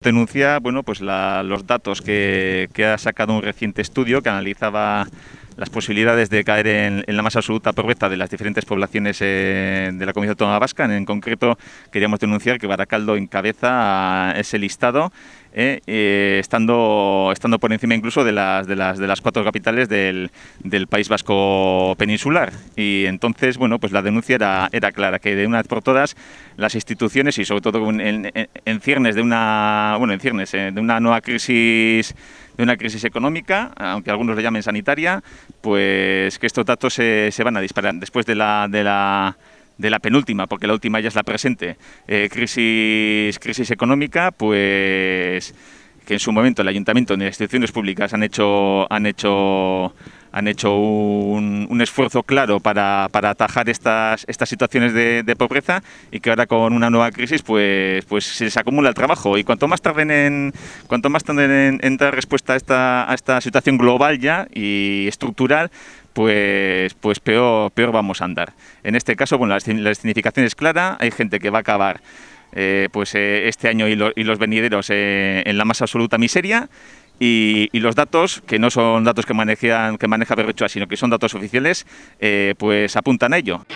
denuncia bueno pues los datos que, que, ha sacado un reciente estudio que analizaba las posibilidades de caer en, la masa absoluta perfecta de las diferentes poblaciones eh, de la Comunidad Autónoma Vasca. En, concreto, queríamos denunciar que Baracaldo encabeza ese listado. Eh, eh, estando, estando por encima incluso de las, de las, de las cuatro capitales del, del, País Vasco peninsular. Y entonces, bueno, pues la denuncia era, era clara, que de una vez por todas las instituciones y sobre todo en, ciernes de una, bueno, en ciernes, de una nueva crisis de una crisis económica, aunque algunos la llamen sanitaria, pues que estos datos se, van a disparar después de la, de la de la penúltima, porque la última ya es la presente, eh, crisis, crisis económica, pues que en su momento el ayuntamiento ni las instituciones públicas han hecho, han hecho han hecho un, un esfuerzo claro para, para, atajar estas, estas situaciones de, pobreza y que ahora con una nueva crisis pues, pues se les acumula el trabajo. Y cuanto más tarden en, cuanto más tarden en, dar respuesta a esta, a esta situación global ya y estructural, pues, pues peor, peor vamos a andar. En este caso, bueno, la, significación es clara, hay gente que va a acabar eh, pues eh, este año y, y los venideros eh, en la más absoluta miseria y, los datos, que no son datos que, manejan, que maneja Berrochoa, sino que son datos oficiales, eh, pues apuntan a ello.